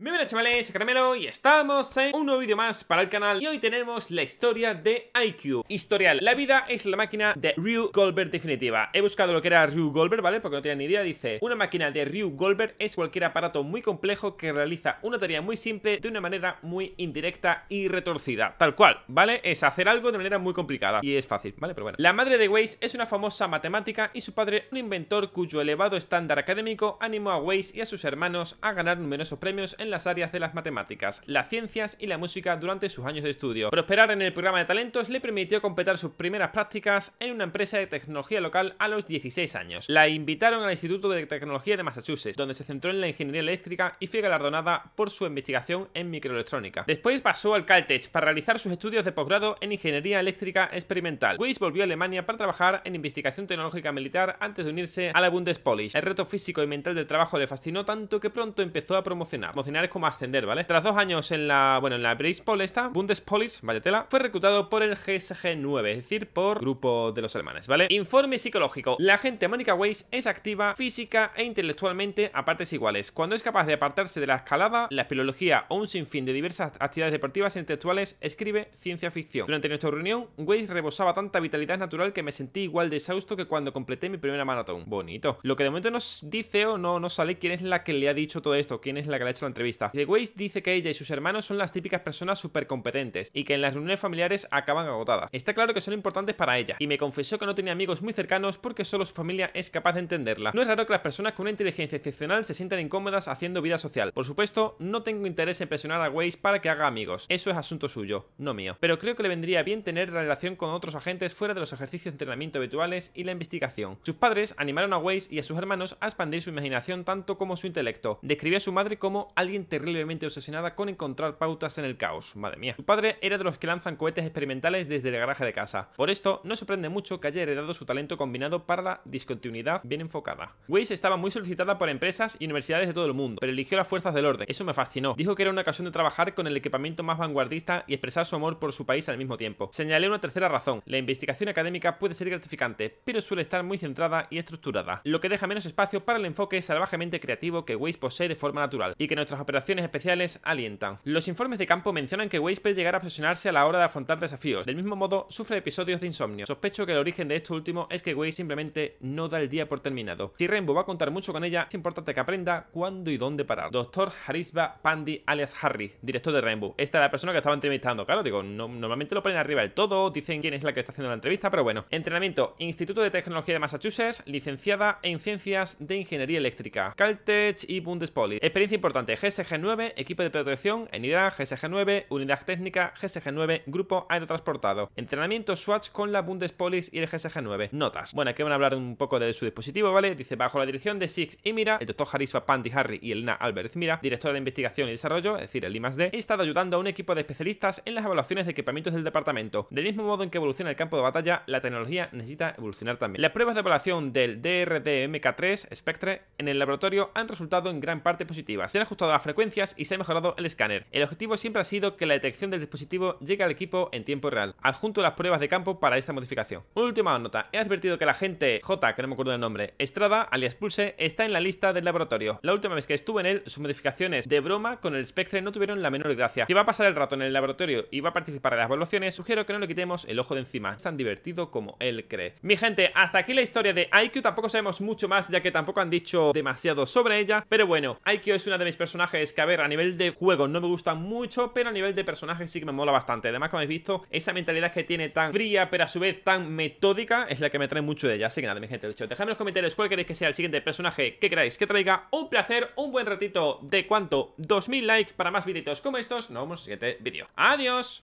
Muy buenas chavales, soy Caramelo y estamos en un nuevo vídeo más para el canal y hoy tenemos la historia de IQ Historial, la vida es la máquina de Ryu Goldberg definitiva He buscado lo que era Ryu Goldberg, ¿vale? Porque no tenía ni idea, dice Una máquina de Ryu Goldberg es cualquier aparato muy complejo que realiza una tarea muy simple de una manera muy indirecta y retorcida Tal cual, ¿vale? Es hacer algo de manera muy complicada y es fácil, ¿vale? Pero bueno La madre de Waze es una famosa matemática y su padre un inventor cuyo elevado estándar académico animó a Waze y a sus hermanos a ganar numerosos premios en las áreas de las matemáticas, las ciencias y la música durante sus años de estudio. Prosperar en el programa de talentos le permitió completar sus primeras prácticas en una empresa de tecnología local a los 16 años. La invitaron al Instituto de Tecnología de Massachusetts, donde se centró en la ingeniería eléctrica y fue galardonada por su investigación en microelectrónica. Después pasó al Caltech para realizar sus estudios de posgrado en ingeniería eléctrica experimental. Weiss volvió a Alemania para trabajar en investigación tecnológica militar antes de unirse a la bundespolis El reto físico y mental del trabajo le fascinó tanto que pronto empezó a promocionar como ascender, ¿vale? Tras dos años en la, bueno, en la Pole esta, Bundespolis, vaya tela, fue reclutado por el GSG 9, es decir, por grupo de los alemanes, ¿vale? Informe psicológico. La gente Mónica Weiss es activa física e intelectualmente a partes iguales. Cuando es capaz de apartarse de la escalada, la espirología o un sinfín de diversas actividades deportivas e intelectuales, escribe ciencia ficción. Durante nuestra reunión, Weiss rebosaba tanta vitalidad natural que me sentí igual de exhausto que cuando completé mi primera maratón. Bonito. Lo que de momento nos dice o no, no sale quién es la que le ha dicho todo esto, quién es la que le ha hecho la entrevista entrevista. The dice que ella y sus hermanos son las típicas personas súper competentes y que en las reuniones familiares acaban agotadas. Está claro que son importantes para ella y me confesó que no tenía amigos muy cercanos porque solo su familia es capaz de entenderla. No es raro que las personas con una inteligencia excepcional se sientan incómodas haciendo vida social. Por supuesto, no tengo interés en presionar a Waze para que haga amigos. Eso es asunto suyo, no mío. Pero creo que le vendría bien tener relación con otros agentes fuera de los ejercicios de entrenamiento habituales y la investigación. Sus padres animaron a Waze y a sus hermanos a expandir su imaginación tanto como su intelecto. Describió a su madre como alguien terriblemente obsesionada con encontrar pautas en el caos. Madre mía. Su padre era de los que lanzan cohetes experimentales desde el garaje de casa. Por esto, no sorprende mucho que haya heredado su talento combinado para la discontinuidad bien enfocada. Waze estaba muy solicitada por empresas y universidades de todo el mundo, pero eligió las fuerzas del orden. Eso me fascinó. Dijo que era una ocasión de trabajar con el equipamiento más vanguardista y expresar su amor por su país al mismo tiempo. Señalé una tercera razón. La investigación académica puede ser gratificante, pero suele estar muy centrada y estructurada, lo que deja menos espacio para el enfoque salvajemente creativo que Waze posee de forma natural, y que nuestras operaciones especiales alientan. Los informes de campo mencionan que Weiss puede llegar a obsesionarse a la hora de afrontar desafíos. Del mismo modo, sufre episodios de insomnio. Sospecho que el origen de esto último es que Weiss simplemente no da el día por terminado. Si Rainbow va a contar mucho con ella, es importante que aprenda cuándo y dónde parar. Doctor Harisba Pandi alias Harry, director de Rainbow. Esta es la persona que estaba entrevistando. Claro, digo, normalmente lo ponen arriba del todo, dicen quién es la que está haciendo la entrevista, pero bueno. Entrenamiento, Instituto de Tecnología de Massachusetts, licenciada en Ciencias de Ingeniería Eléctrica, Caltech y Bundespoli. Experiencia importante, GSG-9, equipo de protección en Irak, GSG-9, unidad técnica, GSG-9, grupo aerotransportado. Entrenamiento SWATS con la Bundespolis y el GSG-9. Notas. Bueno, aquí van a hablar un poco de su dispositivo, ¿vale? Dice, bajo la dirección de Six y Mira, el doctor Harisba Pandi Harry y Elena Álvarez Mira, directora de investigación y desarrollo, es decir, el I+.D., he estado ayudando a un equipo de especialistas en las evaluaciones de equipamientos del departamento. Del mismo modo en que evoluciona el campo de batalla, la tecnología necesita evolucionar también. Las pruebas de evaluación del mk 3 Spectre en el laboratorio han resultado en gran parte positivas. Se han ajustado a frecuencias y se ha mejorado el escáner. El objetivo siempre ha sido que la detección del dispositivo llegue al equipo en tiempo real, adjunto las pruebas de campo para esta modificación. última nota, he advertido que la gente J, que no me acuerdo del nombre, Estrada, alias Pulse, está en la lista del laboratorio. La última vez que estuve en él, sus modificaciones de broma con el Spectre no tuvieron la menor gracia. Si va a pasar el rato en el laboratorio y va a participar en las evaluaciones, sugiero que no le quitemos el ojo de encima. Es tan divertido como él cree. Mi gente, hasta aquí la historia de IQ, tampoco sabemos mucho más ya que tampoco han dicho demasiado sobre ella, pero bueno, IQ es una de mis personajes es que, a ver, a nivel de juego no me gusta mucho, pero a nivel de personajes sí que me mola bastante. Además, como habéis visto, esa mentalidad que tiene tan fría, pero a su vez tan metódica, es la que me trae mucho de ella. Así que nada, mi gente, de dicho, dejadme en los comentarios cuál queréis que sea el siguiente personaje que queráis que traiga. Un placer, un buen ratito de cuánto, 2000 likes para más vídeos como estos. Nos vemos en el siguiente vídeo. ¡Adiós!